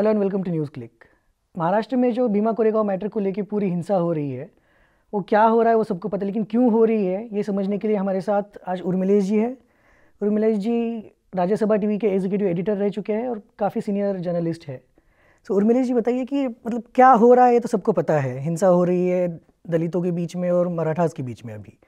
Hello and welcome to news click Maharashtra में जो Bhima Koregaon matter को लेकर पूरी हिंसा हो रही है वो क्या हो रहा है वो सबको पता है लेकिन क्यों हो रही है ये समझने के लिए हमारे साथ आज उर्मिलेश जी है उर्मिलेश जी राज्यसभा टीवी के एग्जीक्यूटिव एडिटर रह चुके हैं और काफ़ी सीनियर जर्नलिस्ट है सो so, उर्मिलेश जी बताइए कि मतलब क्या हो रहा है ये तो सबको पता है हिंसा हो रही है दलितों के बीच में और मराठास के बीच में अभी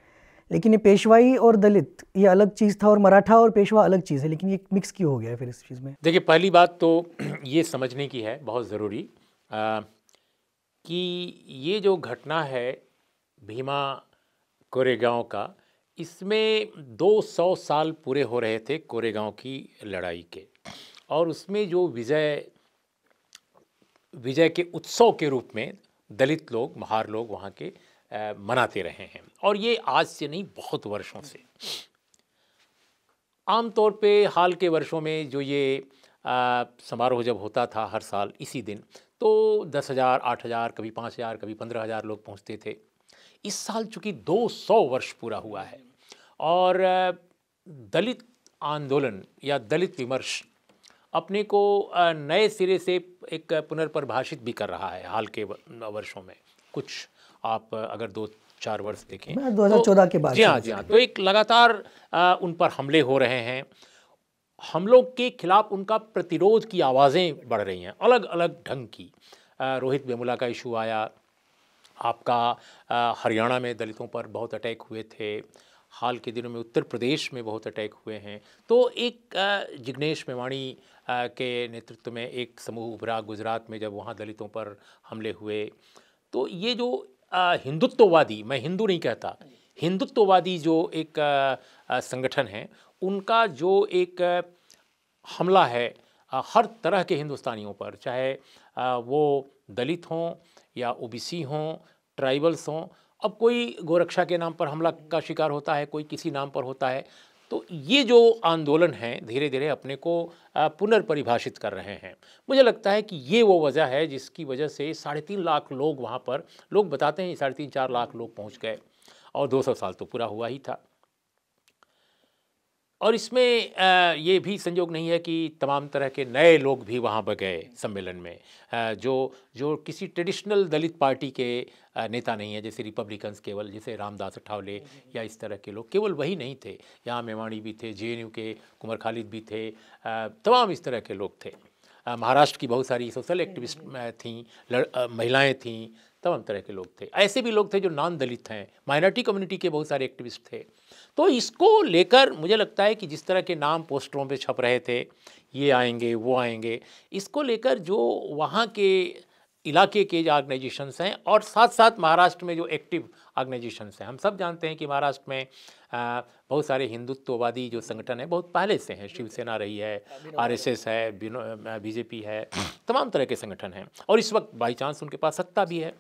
लेकिन ये पेशवाई और दलित ये अलग चीज़ था और मराठा और पेशवा अलग चीज़ है लेकिन ये मिक्स क्यों हो गया है फिर इस चीज़ में देखिए पहली बात तो ये समझने की है बहुत ज़रूरी कि ये जो घटना है भीमा कोरेगांव का इसमें 200 साल पूरे हो रहे थे कोरेगांव की लड़ाई के और उसमें जो विजय विजय के उत्सव के रूप में दलित लोग महार लोग वहाँ के मनाते रहे हैं और ये आज से नहीं बहुत वर्षों से आमतौर पे हाल के वर्षों में जो ये समारोह जब होता था हर साल इसी दिन तो दस हज़ार आठ हज़ार कभी पाँच हज़ार कभी पंद्रह हज़ार लोग पहुंचते थे इस साल चूँकि दो सौ वर्ष पूरा हुआ है और दलित आंदोलन या दलित विमर्श अपने को नए सिरे से एक पुनर्परिभाषित भी कर रहा है हाल के वर्षों में कुछ आप अगर दो चार वर्ष देखें दो हज़ार चौदह तो, के बाद जी हाँ जी हाँ तो एक लगातार आ, उन पर हमले हो रहे हैं हमलों के खिलाफ उनका प्रतिरोध की आवाज़ें बढ़ रही हैं अलग अलग ढंग की आ, रोहित बेमुला का इशू आया आपका हरियाणा में दलितों पर बहुत अटैक हुए थे हाल के दिनों में उत्तर प्रदेश में बहुत अटैक हुए हैं तो एक जिग्नेश मेवाणी के नेतृत्व में एक समूह उभरा गुजरात में जब वहाँ दलितों पर हमले हुए तो ये जो हिंदुत्ववादी मैं हिंदू नहीं कहता हिंदुत्ववादी जो एक संगठन है उनका जो एक हमला है हर तरह के हिंदुस्तानियों पर चाहे वो दलित हों या ओबीसी हों ट्राइबल्स हों अब कोई गोरक्षा के नाम पर हमला का शिकार होता है कोई किसी नाम पर होता है तो ये जो आंदोलन हैं धीरे धीरे अपने को पुनर्परिभाषित कर रहे हैं मुझे लगता है कि ये वो वजह है जिसकी वजह से साढ़े तीन लाख लोग वहाँ पर लोग बताते हैं साढ़े तीन चार लाख लोग पहुँच गए और दो सौ साल तो पूरा हुआ ही था और इसमें ये भी संयोग नहीं है कि तमाम तरह के नए लोग भी वहाँ पर गए सम्मेलन में जो जो किसी ट्रेडिशनल दलित पार्टी के नेता नहीं है जैसे रिपब्लिकन्स केवल जैसे रामदास अठावले या इस तरह के लोग केवल वही नहीं थे यहाँ मेवाणी भी थे जे के कुमार खालिद भी थे तमाम इस तरह के लोग थे महाराष्ट्र की बहुत सारी सोशल एक्टिविस्ट हम्म, हम्म। थी महिलाएँ थीं तमाम तरह के लोग थे ऐसे भी लोग थे जो नॉन दलित हैं माइनॉरिटी कम्युनिटी के बहुत सारे एक्टिविस्ट थे तो इसको लेकर मुझे लगता है कि जिस तरह के नाम पोस्टरों पे छप रहे थे ये आएंगे वो आएंगे इसको लेकर जो वहाँ के इलाके के जो ऑर्गेनाइजेशंस हैं और साथ साथ महाराष्ट्र में जो एक्टिव ऑर्गेनाइजेशंस हैं हम सब जानते हैं कि महाराष्ट्र में बहुत सारे हिंदुत्ववादी जो संगठन है बहुत पहले से हैं शिवसेना रही है आरएसएस है बीजेपी है तमाम तरह के संगठन हैं और इस वक्त बाई चांस उनके पास सत्ता भी है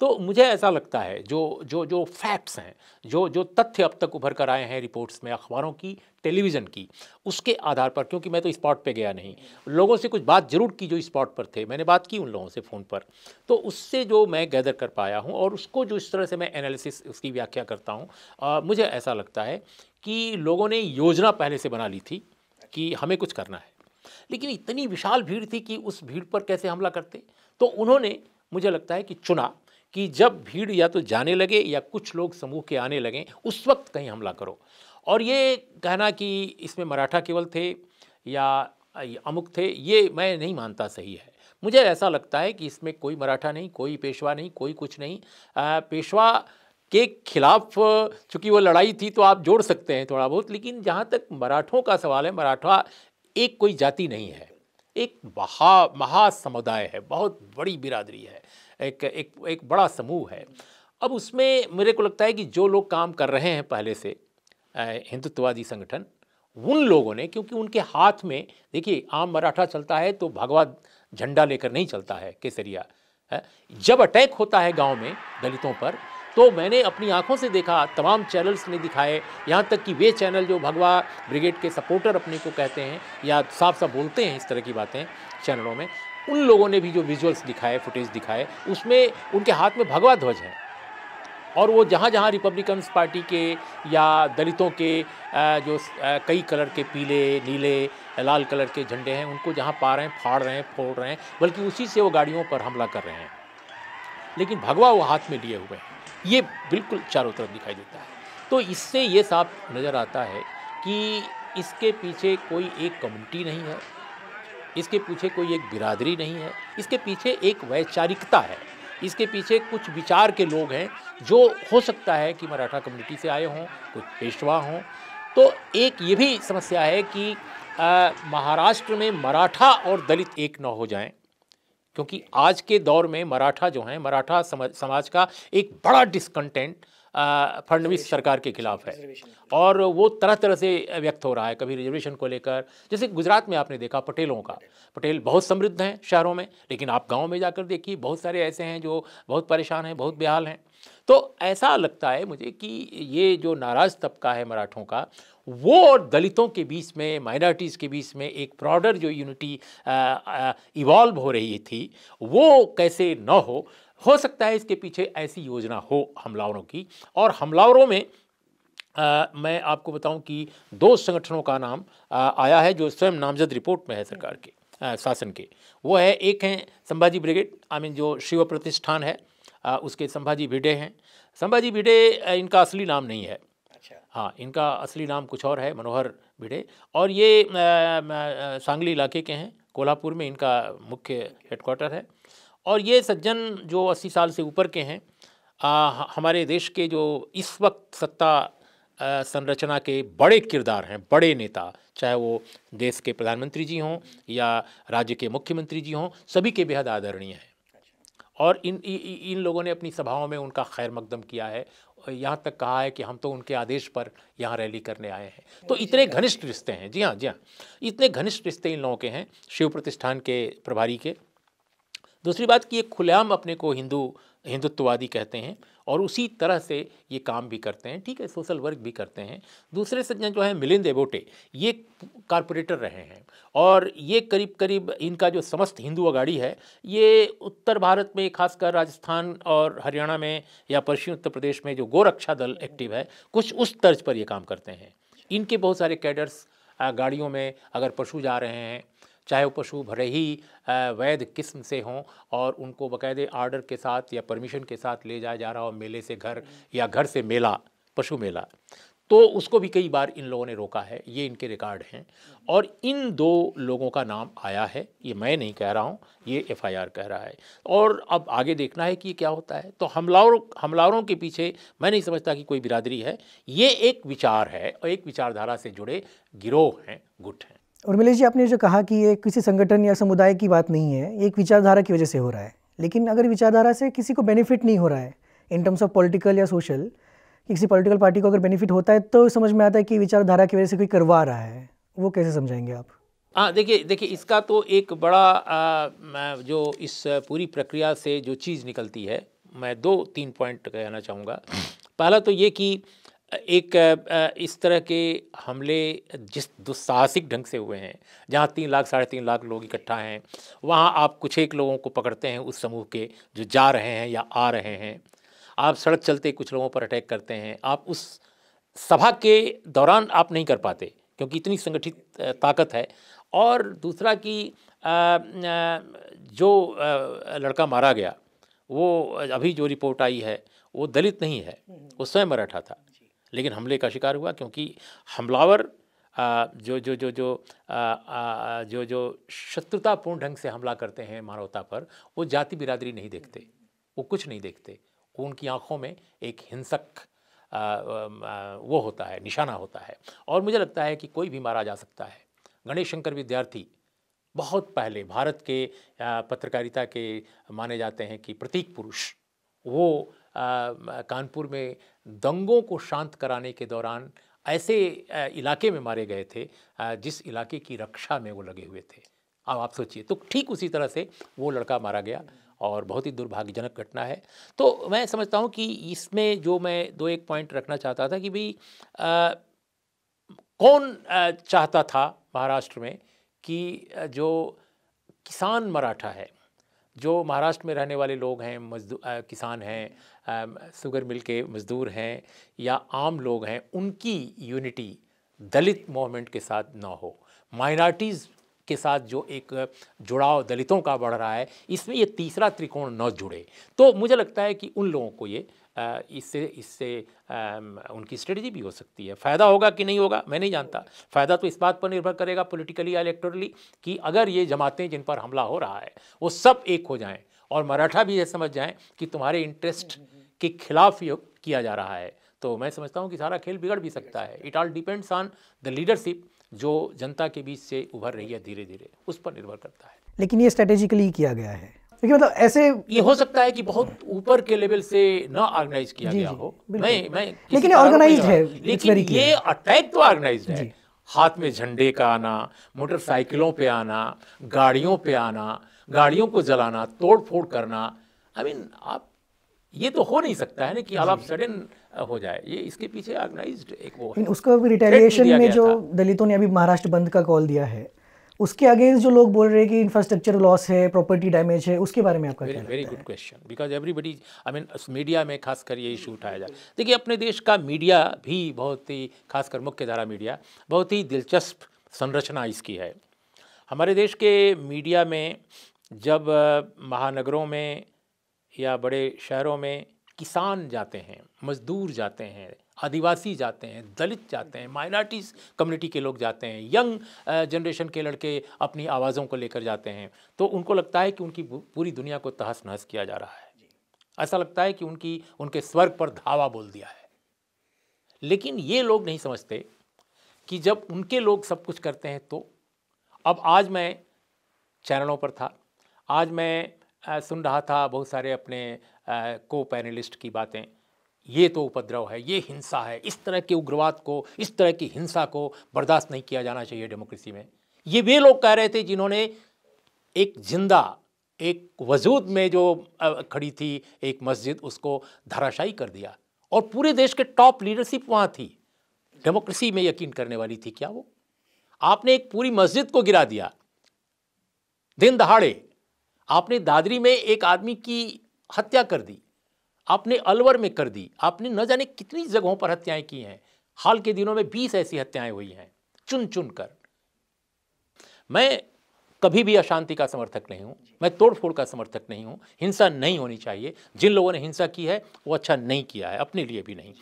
तो मुझे ऐसा लगता है जो जो जो फैक्ट्स हैं जो जो तथ्य अब तक उभर कर आए हैं रिपोर्ट्स में अखबारों की टेलीविज़न की उसके आधार पर क्योंकि मैं तो स्पॉट पे गया नहीं लोगों से कुछ बात ज़रूर की जो स्पॉट पर थे मैंने बात की उन लोगों से फ़ोन पर तो उससे जो मैं गैदर कर पाया हूँ और उसको जो इस तरह से मैं एनालिसिस उसकी व्याख्या करता हूँ मुझे ऐसा लगता है कि लोगों ने योजना पहले से बना ली थी कि हमें कुछ करना है लेकिन इतनी विशाल भीड़ थी कि उस भीड़ पर कैसे हमला करते तो उन्होंने मुझे लगता है कि चुना कि जब भीड़ या तो जाने लगे या कुछ लोग समूह के आने लगें उस वक्त कहीं हमला करो और ये कहना कि इसमें मराठा केवल थे या अमुक थे ये मैं नहीं मानता सही है मुझे ऐसा लगता है कि इसमें कोई मराठा नहीं कोई पेशवा नहीं कोई कुछ नहीं आ, पेशवा के खिलाफ चूंकि वो लड़ाई थी तो आप जोड़ सकते हैं थोड़ा बहुत लेकिन जहाँ तक मराठों का सवाल है मराठा एक कोई जाति नहीं है एक महा महासमुदाय है बहुत बड़ी बिरादरी है एक एक एक बड़ा समूह है अब उसमें मेरे को लगता है कि जो लोग काम कर रहे हैं पहले से हिंदुत्ववादी संगठन उन लोगों ने क्योंकि उनके हाथ में देखिए आम मराठा चलता है तो भगवा झंडा लेकर नहीं चलता है केसरिया है जब अटैक होता है गांव में दलितों पर तो मैंने अपनी आंखों से देखा तमाम चैनल्स ने दिखाए यहाँ तक कि वे चैनल जो भगवा ब्रिगेड के सपोर्टर अपने को कहते हैं या साफ साफ बोलते हैं इस तरह की बातें चैनलों में उन लोगों ने भी जो विजुअल्स दिखाए फुटेज दिखाए उसमें उनके हाथ में भगवा ध्वज है और वो जहाँ जहाँ रिपब्लिकन्स पार्टी के या दलितों के जो कई कलर के पीले नीले लाल कलर के झंडे हैं उनको जहाँ पा रहे हैं फाड़ रहे हैं फोड़ रहे हैं बल्कि उसी से वो गाड़ियों पर हमला कर रहे हैं लेकिन भगवा वो हाथ में लिए हुए हैं ये बिल्कुल चारों तरफ दिखाई देता है तो इससे ये साफ नज़र आता है कि इसके पीछे कोई एक कम्युनिटी नहीं है इसके पीछे कोई एक बिरादरी नहीं है इसके पीछे एक वैचारिकता है इसके पीछे कुछ विचार के लोग हैं जो हो सकता है कि मराठा कम्युनिटी से आए हों कुछ पेशवा हों तो एक ये भी समस्या है कि महाराष्ट्र में मराठा और दलित एक न हो जाएं क्योंकि आज के दौर में मराठा जो है मराठा समाज का एक बड़ा डिसकंटेंट फडणवीस सरकार के खिलाफ है और वो तरह तरह से व्यक्त हो रहा है कभी रिजर्वेशन को लेकर जैसे गुजरात में आपने देखा पटेलों का पटेल बहुत समृद्ध हैं शहरों में लेकिन आप गांव में जाकर देखिए बहुत सारे ऐसे हैं जो बहुत परेशान हैं बहुत बेहाल हैं तो ऐसा लगता है मुझे कि ये जो नाराज़ तबका है मराठों का वो और दलितों के बीच में माइनॉरिटीज़ के बीच में एक ब्रॉडर जो यूनिटी इवॉल्व हो रही थी वो कैसे न हो हो सकता है इसके पीछे ऐसी योजना हो हमलावरों की और हमलावरों में आ, मैं आपको बताऊं कि दो संगठनों का नाम आ, आया है जो स्वयं नामजद रिपोर्ट में है सरकार के आ, शासन के वो है एक हैं संभाजी ब्रिगेड आई मीन जो शिव प्रतिष्ठान है उसके संभाजी भिडे हैं संभाजी भिडे इनका असली नाम नहीं है अच्छा हाँ इनका असली नाम कुछ और है मनोहर भिडे और ये सांगली इलाके के हैं कोल्हापुर में इनका मुख्य हेडक्वार्टर है और ये सज्जन जो अस्सी साल से ऊपर के हैं आ, हमारे देश के जो इस वक्त सत्ता संरचना के बड़े किरदार हैं बड़े नेता चाहे वो देश के प्रधानमंत्री जी हों या राज्य के मुख्यमंत्री जी हों सभी के बेहद आदरणीय हैं और इन इन लोगों ने अपनी सभाओं में उनका खैर मकदम किया है यहाँ तक कहा है कि हम तो उनके आदेश पर यहाँ रैली करने आए हैं तो इतने घनिष्ठ रिश्ते हैं जी हाँ जी हाँ इतने घनिष्ठ रिश्ते इन लोगों के हैं शिव प्रतिष्ठान के प्रभारी के दूसरी बात कि ये खुलेआम अपने को हिंदू हिंदुत्ववादी कहते हैं और उसी तरह से ये काम भी करते हैं ठीक है सोशल वर्क भी करते हैं दूसरे सज्जन जो है मिलिंद एबोटे ये कारपोरेटर रहे हैं और ये करीब करीब इनका जो समस्त हिंदू अगाड़ी है ये उत्तर भारत में खासकर राजस्थान और हरियाणा में या पश्चिमी उत्तर प्रदेश में जो गोरक्षा दल एक्टिव है कुछ उस तर्ज पर ये काम करते हैं इनके बहुत सारे कैडर्स गाड़ियों में अगर पशु जा रहे हैं चाहे वो पशु भले ही वैध किस्म से हों और उनको बाकायदे आर्डर के साथ या परमिशन के साथ ले जाया जा रहा हो मेले से घर या घर से मेला पशु मेला तो उसको भी कई बार इन लोगों ने रोका है ये इनके रिकॉर्ड हैं और इन दो लोगों का नाम आया है ये मैं नहीं कह रहा हूँ ये एफआईआर कह रहा है और अब आगे देखना है कि क्या होता है तो हमलावर हमलावरों के पीछे मैं नहीं समझता कि कोई बिरादरी है ये एक विचार है और एक विचारधारा से जुड़े गिरोह हैं गुट हैं उर्मिलेश जी आपने जो कहा कि ये किसी संगठन या समुदाय की बात नहीं है ये एक विचारधारा की वजह से हो रहा है लेकिन अगर विचारधारा से किसी को बेनिफिट नहीं हो रहा है इन टर्म्स ऑफ पॉलिटिकल या सोशल किसी पॉलिटिकल पार्टी को अगर बेनिफिट होता है तो समझ में आता है कि विचारधारा की वजह से कोई करवा रहा है वो कैसे समझाएंगे आप हाँ देखिए देखिए इसका तो एक बड़ा आ, जो इस पूरी प्रक्रिया से जो चीज़ निकलती है मैं दो तीन पॉइंट कहना चाहूँगा पहला तो ये कि एक इस तरह के हमले जिस दुस्साहसिक ढंग से हुए हैं जहाँ तीन लाख साढ़े तीन लाख लोग इकट्ठा हैं वहाँ आप कुछ एक लोगों को पकड़ते हैं उस समूह के जो जा रहे हैं या आ रहे हैं आप सड़क चलते कुछ लोगों पर अटैक करते हैं आप उस सभा के दौरान आप नहीं कर पाते क्योंकि इतनी संगठित ताकत है और दूसरा कि जो लड़का मारा गया वो अभी जो रिपोर्ट आई है वो दलित नहीं है वो स्वयं मराठा था लेकिन हमले का शिकार हुआ क्योंकि हमलावर जो जो जो जो जो जो शत्रुतापूर्ण ढंग से हमला करते हैं मानवता पर वो जाति बिरादरी नहीं देखते वो कुछ नहीं देखते उनकी आँखों में एक हिंसक वो होता है निशाना होता है और मुझे लगता है कि कोई भी मारा जा सकता है गणेश शंकर विद्यार्थी बहुत पहले भारत के पत्रकारिता के माने जाते हैं कि प्रतीक पुरुष वो कानपुर में दंगों को शांत कराने के दौरान ऐसे इलाके में मारे गए थे जिस इलाके की रक्षा में वो लगे हुए थे अब आप सोचिए तो ठीक उसी तरह से वो लड़का मारा गया और बहुत ही दुर्भाग्यजनक घटना है तो मैं समझता हूँ कि इसमें जो मैं दो एक पॉइंट रखना चाहता था कि भाई कौन चाहता था महाराष्ट्र में कि जो किसान मराठा है जो महाराष्ट्र में रहने वाले लोग हैं मजदूर किसान हैं शुगर मिल के मज़दूर हैं या आम लोग हैं उनकी यूनिटी दलित मूवमेंट के साथ ना हो माइनॉरिटीज़ के साथ जो एक जुड़ाव दलितों का बढ़ रहा है इसमें ये तीसरा त्रिकोण न जुड़े तो मुझे लगता है कि उन लोगों को ये इससे इससे उनकी स्ट्रेटजी भी हो सकती है फ़ायदा होगा कि नहीं होगा मैं नहीं जानता फ़ायदा तो इस बात पर निर्भर करेगा पोलिटिकली या इलेक्टोरली कि अगर ये जमातें जिन पर हमला हो रहा है वो सब एक हो जाएँ और मराठा भी ये समझ जाएँ कि तुम्हारे इंटरेस्ट के खिलाफ ये किया जा रहा है तो मैं समझता हूँ कि सारा खेल बिगड़ भी सकता है it all depends on the leadership जो जनता के बीच से उभर रही है धीरे धीरे उस पर निर्भर करता है लेकिन ये स्ट्रेटेजिकली किया गया है देखिए मतलब ऐसे ये हो सकता है कि बहुत ऊपर के लेवल से ना ऑर्गेनाइज किया गया हो मैं मैं लेकिन ऑर्गेनाइज है लेकिन ये अटैक तो ऑर्गेनाइज है हाथ में झंडे का आना मोटरसाइकिलों पे आना गाड़ियों पे आना गाड़ियों को जलाना तोड़ फोड़ करना आई I मीन mean, आप ये तो हो नहीं सकता है ना कि आप सडन हो जाए ये इसके पीछे ऑर्गेनाइज्ड एक वो उसका रिटेलिएशन में जो दलितों ने अभी महाराष्ट्र बंद का कॉल दिया है उसके अगेंस्ट जो लोग बोल रहे हैं कि इंफ्रास्ट्रक्चर लॉस है प्रॉपर्टी डैमेज है उसके बारे में आपका कहें very good question because everybody I mean media में खासकर ये इशू उठाया जाए देखिए अपने देश का मीडिया भी बहुत ही खासकर मुख्य धारा मीडिया बहुत ही दिलचस्प संरचना इसकी है हमारे देश के मीडिया में जब महानगरों में या बड़े शहरों में किसान जाते हैं मजदूर जाते हैं आदिवासी जाते हैं दलित जाते हैं माइनॉरिटीज़ कम्युनिटी के लोग जाते हैं यंग जनरेशन के लड़के अपनी आवाज़ों को लेकर जाते हैं तो उनको लगता है कि उनकी पूरी दुनिया को तहस नहस किया जा रहा है ऐसा लगता है कि उनकी उनके स्वर्ग पर धावा बोल दिया है लेकिन ये लोग नहीं समझते कि जब उनके लोग सब कुछ करते हैं तो अब आज मैं चैनलों पर था आज मैं सुन रहा था बहुत सारे अपने को पैनलिस्ट की बातें ये तो उपद्रव है ये हिंसा है इस तरह के उग्रवाद को इस तरह की हिंसा को बर्दाश्त नहीं किया जाना चाहिए डेमोक्रेसी में ये वे लोग कह रहे थे जिन्होंने एक जिंदा एक वजूद में जो खड़ी थी एक मस्जिद उसको धराशायी कर दिया और पूरे देश के टॉप लीडरशिप वहाँ थी डेमोक्रेसी में यकीन करने वाली थी क्या वो आपने एक पूरी मस्जिद को गिरा दिया दिन दहाड़े आपने दादरी में एक आदमी की हत्या कर दी आपने अलवर में कर दी आपने न जाने कितनी जगहों पर हत्याएं की हैं हाल के दिनों में बीस ऐसी हत्याएं हुई हैं चुन चुन कर मैं कभी भी अशांति का समर्थक नहीं हूं मैं तोड़फोड़ का समर्थक नहीं हूं हिंसा नहीं होनी चाहिए जिन लोगों ने हिंसा की है वो अच्छा नहीं किया है अपने लिए भी नहीं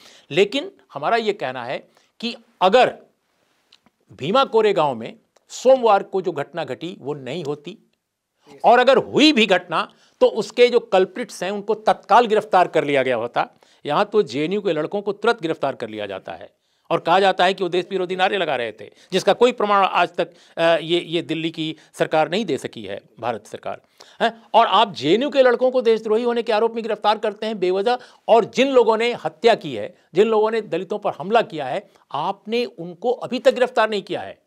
लेकिन हमारा ये कहना है कि अगर भीमा कोरे गांव में सोमवार को जो घटना घटी वो नहीं होती और अगर हुई भी घटना तो उसके जो कल्प्रिट्स हैं उनको तत्काल गिरफ्तार कर लिया गया होता यहाँ तो जे के लड़कों को तुरंत गिरफ्तार कर लिया जाता है और कहा जाता है कि वो देश विरोधी नारे लगा रहे थे जिसका कोई प्रमाण आज तक ये ये दिल्ली की सरकार नहीं दे सकी है भारत सरकार है और आप जे के लड़कों को देशद्रोही होने के आरोप में गिरफ्तार करते हैं बेवजह और जिन लोगों ने हत्या की है जिन लोगों ने दलितों पर हमला किया है आपने उनको अभी तक गिरफ्तार नहीं किया है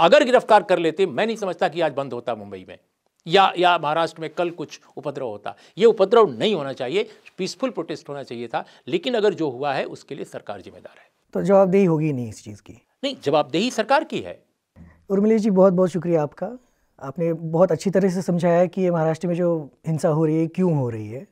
अगर गिरफ्तार कर लेते मैं नहीं समझता कि आज बंद होता मुंबई में या या महाराष्ट्र में कल कुछ उपद्रव होता ये उपद्रव नहीं होना चाहिए पीसफुल प्रोटेस्ट होना चाहिए था लेकिन अगर जो हुआ है उसके लिए सरकार जिम्मेदार है तो जवाबदेही होगी नहीं इस चीज़ की नहीं जवाबदेही सरकार की है उर्मिली जी बहुत बहुत शुक्रिया आपका आपने बहुत अच्छी तरह से समझाया कि ये महाराष्ट्र में जो हिंसा हो रही है क्यों हो रही है